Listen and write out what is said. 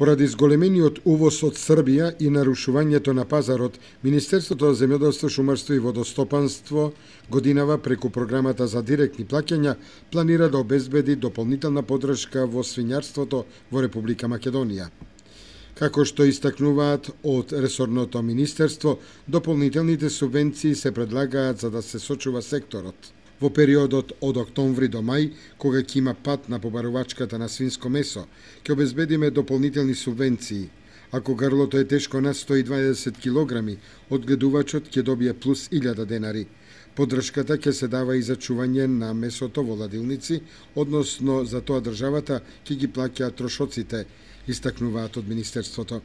Поради зголемениот увоз од Србија и нарушувањето на пазарот, Министерството за земјоделство, шумарство и водостопанство годинава преку програмата за директни плаќања планира да обезбеди дополнителна подршка во свињарството во Република Македонија. Како што истакнуваат од ресорното министерство, дополнителните субвенции се предлагаат за да се сочува секторот во периодот од октомври до мај, кога ќе има пат на побарувачката на свинско месо, ќе обезбедиме дополнителни субвенции. Ако грлото е тешко на 120 килограми, одгледувачот ќе добие плюс 1000 денари. Подршката ќе се дава и за чување на месото во ладилници, односно за тоа државата ќе ги плаќа трошоците, истакнуваат од Министерството.